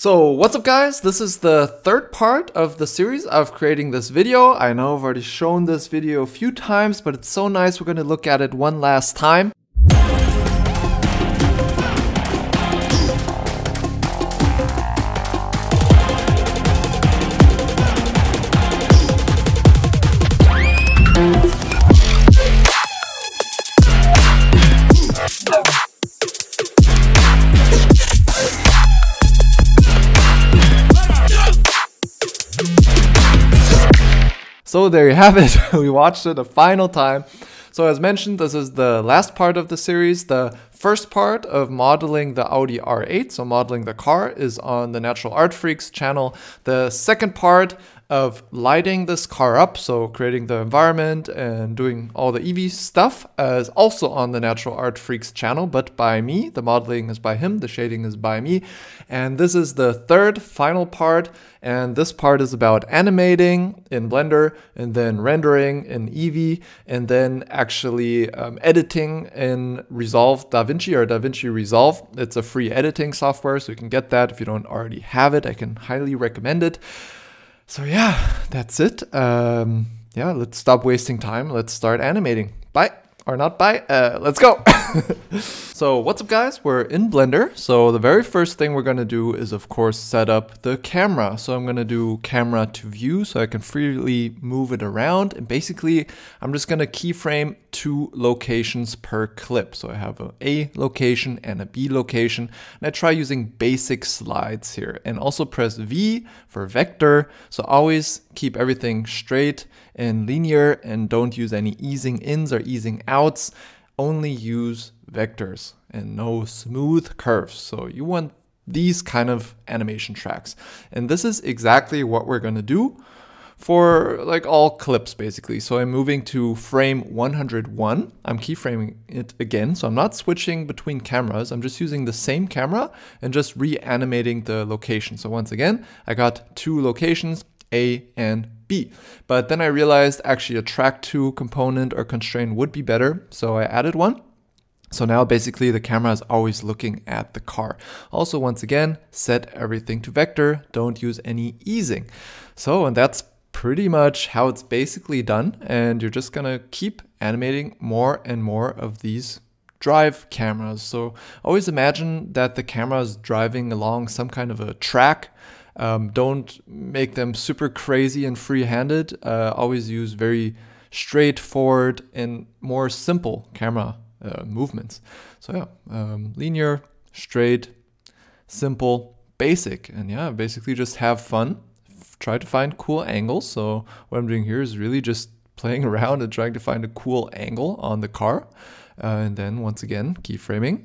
So what's up guys, this is the third part of the series of creating this video. I know I've already shown this video a few times, but it's so nice we're gonna look at it one last time. So there you have it. we watched it a final time. So as mentioned, this is the last part of the series. The first part of modeling the Audi R8, so modeling the car, is on the Natural Art Freaks channel. The second part of lighting this car up, so creating the environment and doing all the EV stuff, is also on the Natural Art Freaks channel, but by me. The modeling is by him, the shading is by me. And this is the third final part, and this part is about animating in Blender, and then rendering in EV, and then actually um, editing in Resolve DaVinci or DaVinci Resolve. It's a free editing software, so you can get that if you don't already have it. I can highly recommend it. So yeah, that's it. Um, yeah, let's stop wasting time. Let's start animating. Bye or not by. Uh, let's go. so what's up guys, we're in Blender. So the very first thing we're gonna do is of course set up the camera. So I'm gonna do camera to view so I can freely move it around. And basically I'm just gonna keyframe two locations per clip. So I have a A location and a B location. And I try using basic slides here and also press V for vector. So always keep everything straight and linear and don't use any easing ins or easing outs. Only use vectors and no smooth curves. So you want these kind of animation tracks. And this is exactly what we're gonna do for like all clips basically. So I'm moving to frame 101. I'm keyframing it again. So I'm not switching between cameras. I'm just using the same camera and just reanimating the location. So once again, I got two locations, a and B. But then I realized actually a track 2 component or constraint would be better, so I added one. So now basically the camera is always looking at the car. Also once again, set everything to vector, don't use any easing. So and that's pretty much how it's basically done and you're just gonna keep animating more and more of these drive cameras. So always imagine that the camera is driving along some kind of a track um, don't make them super crazy and free-handed. Uh, always use very straightforward and more simple camera uh, movements. So yeah, um, linear, straight, simple, basic, and yeah, basically just have fun. try to find cool angles. So what I'm doing here is really just playing around and trying to find a cool angle on the car. Uh, and then once again, keyframing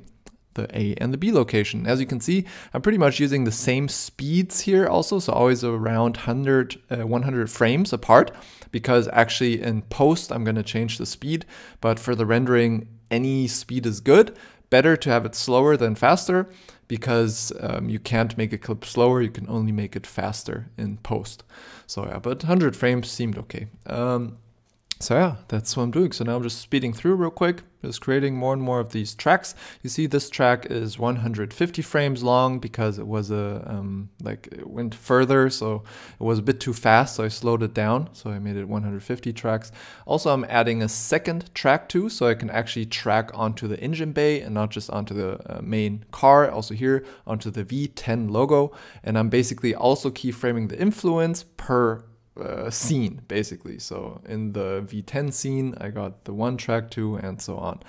the A and the B location. As you can see, I'm pretty much using the same speeds here also, so always around 100, uh, 100 frames apart, because actually in post I'm going to change the speed, but for the rendering, any speed is good. Better to have it slower than faster, because um, you can't make a clip slower, you can only make it faster in post. So yeah, but 100 frames seemed okay. Um, so yeah, that's what I'm doing. So now I'm just speeding through real quick, just creating more and more of these tracks. You see this track is 150 frames long because it was a, um, like it went further, so it was a bit too fast, so I slowed it down. So I made it 150 tracks. Also, I'm adding a second track too, so I can actually track onto the engine bay and not just onto the uh, main car, also here onto the V10 logo. And I'm basically also keyframing the influence per uh, scene basically. So in the V10 scene, I got the one track two and so on.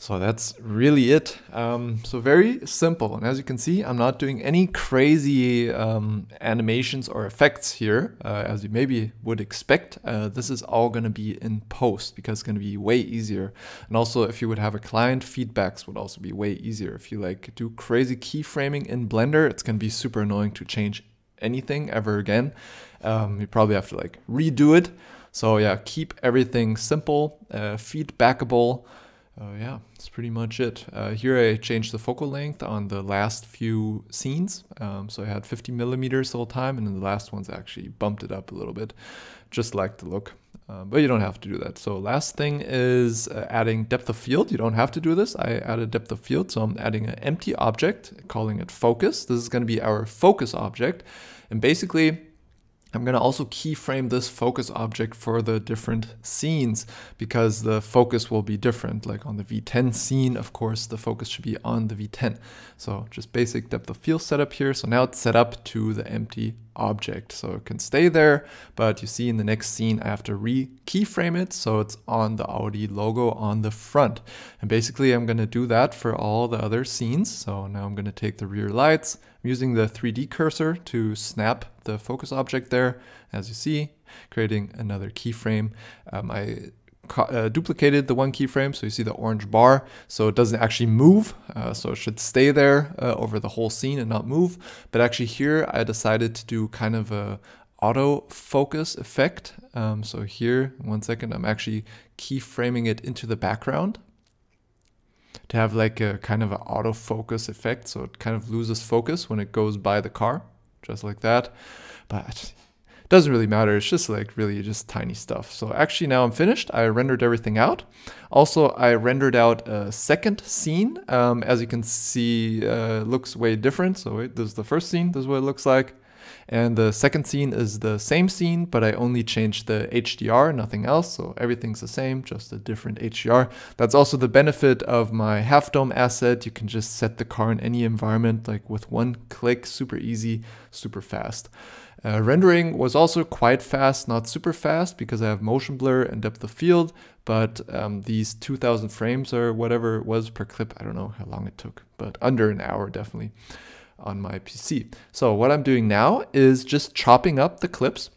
So that's really it. Um, so very simple. And as you can see, I'm not doing any crazy um, animations or effects here, uh, as you maybe would expect. Uh, this is all going to be in post because it's going to be way easier. And also if you would have a client, feedbacks would also be way easier. If you like do crazy keyframing in Blender, it's going to be super annoying to change anything ever again. Um, you probably have to like redo it. So yeah, keep everything simple, uh, feedbackable. Uh, yeah, that's pretty much it. Uh, here I changed the focal length on the last few scenes. Um, so I had 50 millimeters the whole time and in the last ones actually bumped it up a little bit. Just like the look. Uh, but you don't have to do that. So last thing is uh, adding depth of field. You don't have to do this. I added depth of field, so I'm adding an empty object, calling it focus. This is going to be our focus object. And basically, I'm going to also keyframe this focus object for the different scenes because the focus will be different. Like on the V10 scene, of course, the focus should be on the V10. So just basic depth of field setup here. So now it's set up to the empty object. So it can stay there, but you see in the next scene, I have to re-keyframe it so it's on the Audi logo on the front. And basically I'm gonna do that for all the other scenes. So now I'm gonna take the rear lights, I'm using the 3D cursor to snap the focus object there, as you see, creating another keyframe. Um, I uh, duplicated the one keyframe, so you see the orange bar, so it doesn't actually move, uh, so it should stay there uh, over the whole scene and not move. But actually here, I decided to do kind of a auto focus effect. Um, so here, one second, I'm actually keyframing it into the background to have like a kind of an auto focus effect, so it kind of loses focus when it goes by the car, just like that. But doesn't really matter. It's just like really just tiny stuff. So actually now I'm finished. I rendered everything out. Also, I rendered out a second scene. Um, as you can see, uh, looks way different. So wait, this is the first scene. This is what it looks like. And the second scene is the same scene, but I only changed the HDR, nothing else. So everything's the same, just a different HDR. That's also the benefit of my half dome asset. You can just set the car in any environment, like with one click, super easy, super fast. Uh, rendering was also quite fast, not super fast because I have motion blur and depth of field, but um, these 2000 frames or whatever it was per clip, I don't know how long it took, but under an hour definitely on my PC. So what I'm doing now is just chopping up the clips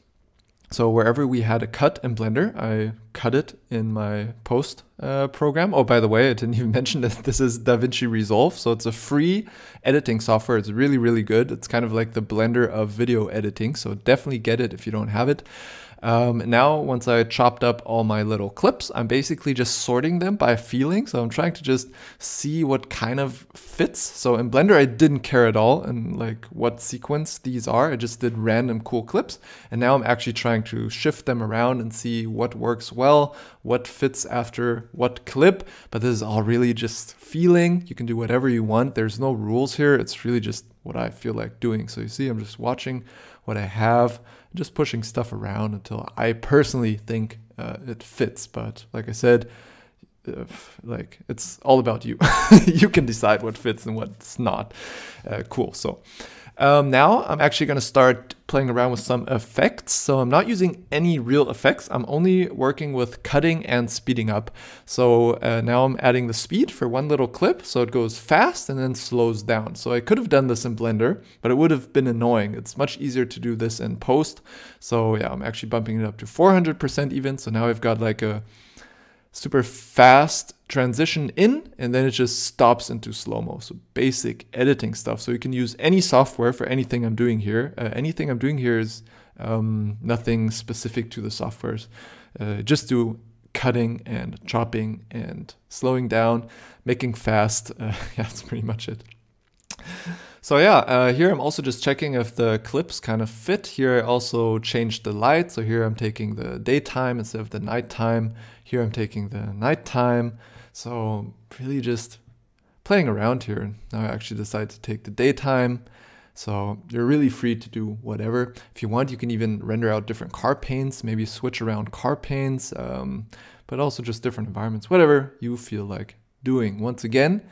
so wherever we had a cut in Blender, I cut it in my post uh, program. Oh, by the way, I didn't even mention that this is DaVinci Resolve. So it's a free editing software. It's really, really good. It's kind of like the Blender of video editing. So definitely get it if you don't have it. Um, now, once I chopped up all my little clips, I'm basically just sorting them by feeling. So I'm trying to just see what kind of fits. So in Blender, I didn't care at all and like what sequence these are. I just did random cool clips. And now I'm actually trying to shift them around and see what works well, what fits after what clip. But this is all really just feeling. You can do whatever you want. There's no rules here. It's really just what I feel like doing. So you see, I'm just watching what I have, just pushing stuff around until I personally think uh, it fits. But like I said, if, like it's all about you. you can decide what fits and what's not uh, cool. So. Um, now I'm actually going to start playing around with some effects. So I'm not using any real effects. I'm only working with cutting and speeding up. So uh, now I'm adding the speed for one little clip. So it goes fast and then slows down. So I could have done this in Blender, but it would have been annoying. It's much easier to do this in post. So yeah, I'm actually bumping it up to 400% even. So now I've got like a super fast transition in and then it just stops into slow-mo. So basic editing stuff. So you can use any software for anything I'm doing here. Uh, anything I'm doing here is um, nothing specific to the softwares. Uh, just do cutting and chopping and slowing down, making fast. Uh, yeah, that's pretty much it. So yeah, uh, here I'm also just checking if the clips kind of fit. Here I also changed the light. So here I'm taking the daytime instead of the nighttime. Here I'm taking the nighttime. So really just playing around here. Now I actually decide to take the daytime. So you're really free to do whatever. If you want, you can even render out different car paints, maybe switch around car paints, um, but also just different environments, whatever you feel like doing. Once again,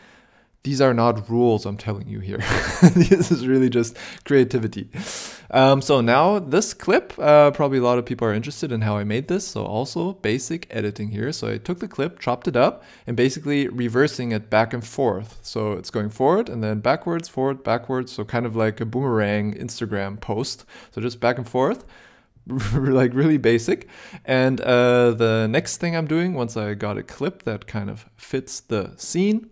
these are not rules I'm telling you here. this is really just creativity. Um, so now this clip, uh, probably a lot of people are interested in how I made this. So also basic editing here. So I took the clip, chopped it up and basically reversing it back and forth. So it's going forward and then backwards, forward, backwards. So kind of like a boomerang Instagram post. So just back and forth. like really basic. And uh, the next thing I'm doing once I got a clip that kind of fits the scene,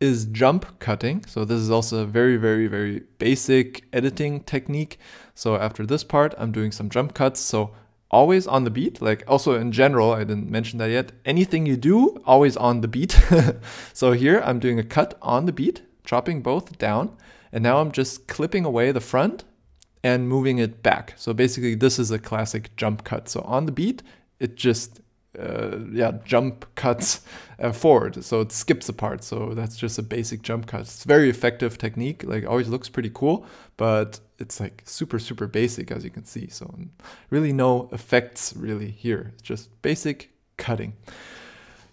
is jump cutting. So this is also a very, very, very basic editing technique. So after this part, I'm doing some jump cuts. So always on the beat, like also in general, I didn't mention that yet. Anything you do, always on the beat. so here I'm doing a cut on the beat, chopping both down. And now I'm just clipping away the front and moving it back. So basically this is a classic jump cut. So on the beat, it just uh, yeah jump cuts uh, forward so it skips a part so that's just a basic jump cut it's very effective technique like always looks pretty cool but it's like super super basic as you can see so mm, really no effects really here it's just basic cutting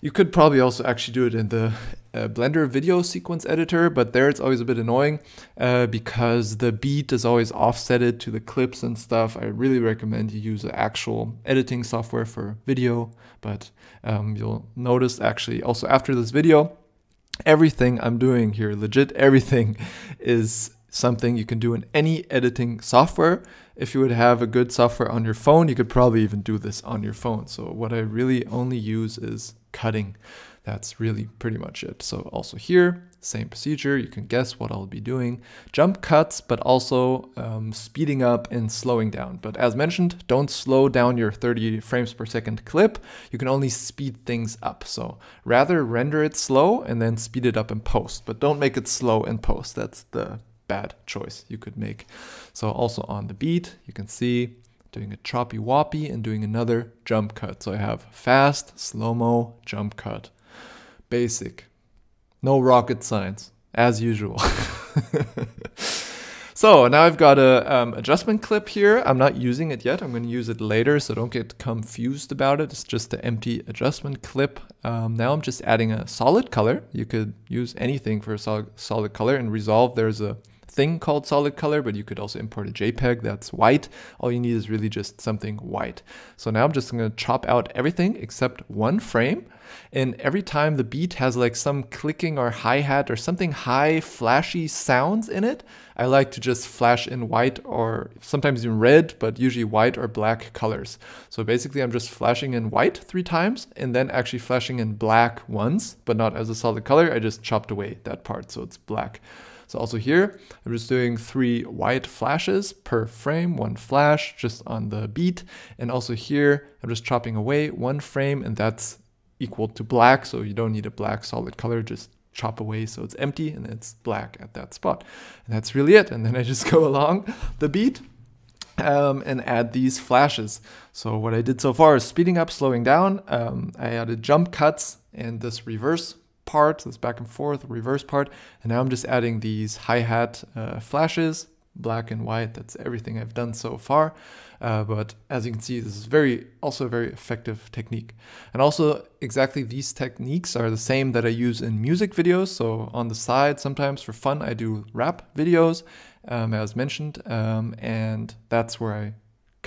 you could probably also actually do it in the uh, Blender video sequence editor, but there it's always a bit annoying uh, because the beat is always offsetted to the clips and stuff. I really recommend you use the actual editing software for video, but um, you'll notice actually also after this video, everything I'm doing here, legit everything, is something you can do in any editing software. If you would have a good software on your phone, you could probably even do this on your phone. So what I really only use is cutting. That's really pretty much it. So also here, same procedure. You can guess what I'll be doing. Jump cuts, but also um, speeding up and slowing down. But as mentioned, don't slow down your 30 frames per second clip. You can only speed things up. So rather render it slow and then speed it up in post. But don't make it slow in post. That's the bad choice you could make. So also on the beat, you can see doing a choppy woppy and doing another jump cut. So I have fast, slow-mo, jump cut. Basic. No rocket science, as usual. so now I've got a um, adjustment clip here. I'm not using it yet. I'm going to use it later, so don't get confused about it. It's just an empty adjustment clip. Um, now I'm just adding a solid color. You could use anything for a sol solid color. In Resolve, there's a thing called solid color, but you could also import a JPEG that's white. All you need is really just something white. So now I'm just gonna chop out everything except one frame. And every time the beat has like some clicking or hi-hat or something high flashy sounds in it, I like to just flash in white or sometimes in red, but usually white or black colors. So basically I'm just flashing in white three times and then actually flashing in black once, but not as a solid color. I just chopped away that part so it's black. So also here, I'm just doing three white flashes per frame, one flash just on the beat. And also here, I'm just chopping away one frame and that's equal to black. So you don't need a black solid color, just chop away so it's empty and it's black at that spot. And that's really it. And then I just go along the beat um, and add these flashes. So what I did so far is speeding up, slowing down. Um, I added jump cuts and this reverse part, this back and forth, reverse part, and now I'm just adding these hi-hat uh, flashes, black and white, that's everything I've done so far. Uh, but as you can see, this is very also a very effective technique. And also exactly these techniques are the same that I use in music videos. So on the side, sometimes for fun, I do rap videos, um, as mentioned, um, and that's where I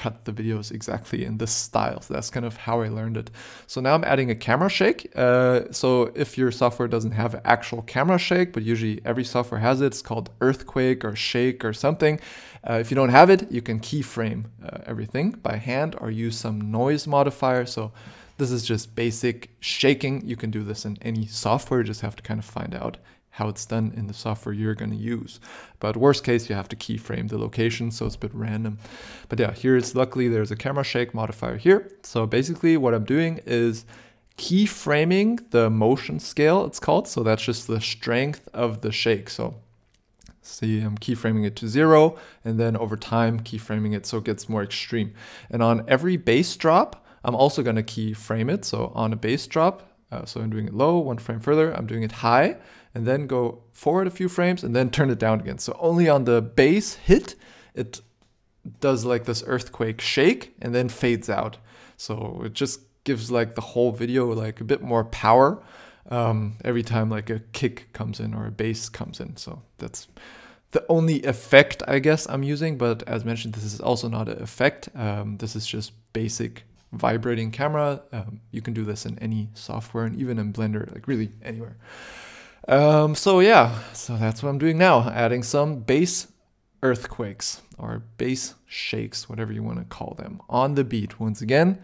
cut the videos exactly in this style. So that's kind of how I learned it. So now I'm adding a camera shake. Uh, so if your software doesn't have actual camera shake, but usually every software has it, it's called earthquake or shake or something. Uh, if you don't have it, you can keyframe uh, everything by hand or use some noise modifier. So this is just basic shaking. You can do this in any software, you just have to kind of find out how it's done in the software you're going to use. But worst case, you have to keyframe the location, so it's a bit random. But yeah, here it's luckily there's a camera shake modifier here. So basically what I'm doing is keyframing the motion scale, it's called. So that's just the strength of the shake. So See, I'm keyframing it to zero, and then over time, keyframing it so it gets more extreme. And on every bass drop, I'm also gonna keyframe it. So on a bass drop, uh, so I'm doing it low, one frame further, I'm doing it high, and then go forward a few frames and then turn it down again. So only on the base hit, it does like this earthquake shake and then fades out. So it just gives like the whole video like a bit more power um, every time like a kick comes in or a bass comes in. So that's the only effect I guess I'm using, but as mentioned, this is also not an effect. Um, this is just basic vibrating camera. Um, you can do this in any software and even in Blender, like really anywhere. Um, so yeah, so that's what I'm doing now, adding some bass earthquakes or bass shakes, whatever you want to call them, on the beat. Once again,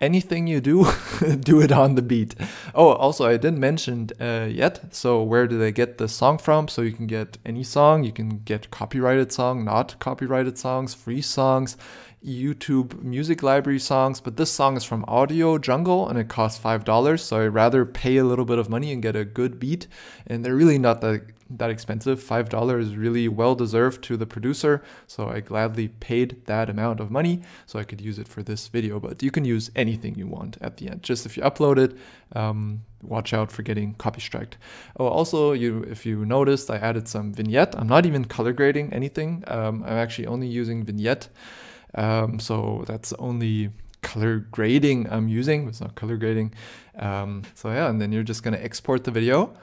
anything you do, do it on the beat. Oh, also I didn't mention uh, yet, so where do they get the song from? So you can get any song, you can get copyrighted song, not copyrighted songs, free songs, YouTube music library songs, but this song is from Audio Jungle and it costs $5, so I'd rather pay a little bit of money and get a good beat. And they're really not that, that expensive. $5 is really well deserved to the producer, so I gladly paid that amount of money so I could use it for this video. But you can use anything you want at the end. Just if you upload it, um, watch out for getting copy striked. Oh, also, you if you noticed, I added some vignette. I'm not even color grading anything. Um, I'm actually only using vignette. Um, so that's only color grading I'm using. It's not color grading. Um, so yeah, and then you're just going to export the video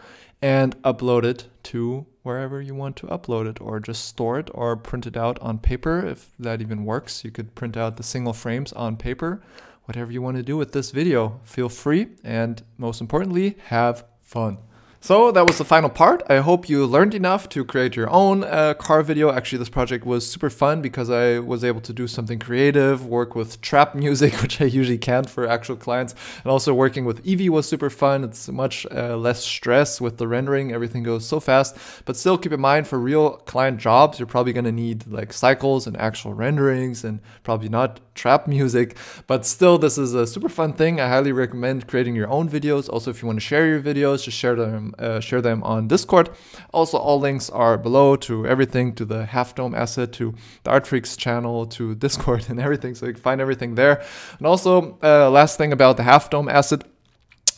and upload it to wherever you want to upload it or just store it or print it out on paper if that even works. You could print out the single frames on paper. Whatever you want to do with this video, feel free and most importantly, have fun. So that was the final part. I hope you learned enough to create your own uh, car video. Actually, this project was super fun because I was able to do something creative, work with trap music, which I usually can't for actual clients. And also working with Eevee was super fun. It's much uh, less stress with the rendering. Everything goes so fast. But still keep in mind for real client jobs, you're probably going to need like cycles and actual renderings and probably not trap music. But still, this is a super fun thing. I highly recommend creating your own videos. Also, if you want to share your videos, just share them uh, share them on Discord. Also, all links are below to everything, to the Half Dome asset, to the Art Freaks channel, to Discord and everything. So you can find everything there. And also, uh, last thing about the Half Dome asset,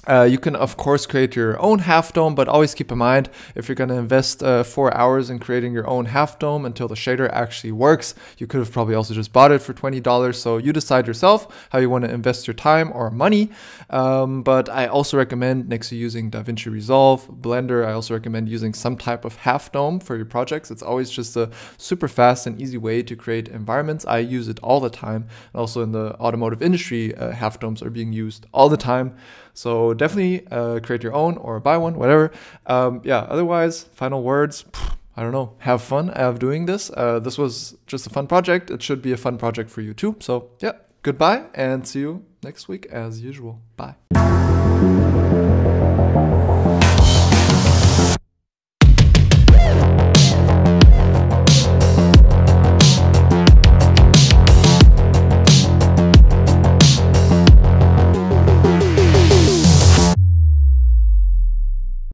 uh, you can of course create your own half dome, but always keep in mind if you're going to invest uh, four hours in creating your own half dome until the shader actually works, you could have probably also just bought it for $20. So you decide yourself how you want to invest your time or money. Um, but I also recommend next to using DaVinci Resolve, Blender, I also recommend using some type of half dome for your projects. It's always just a super fast and easy way to create environments. I use it all the time. And also in the automotive industry, uh, half domes are being used all the time. So definitely uh, create your own or buy one, whatever. Um, yeah, otherwise, final words. I don't know, have fun of doing this. Uh, this was just a fun project. It should be a fun project for you too. So, yeah, goodbye and see you next week as usual. Bye.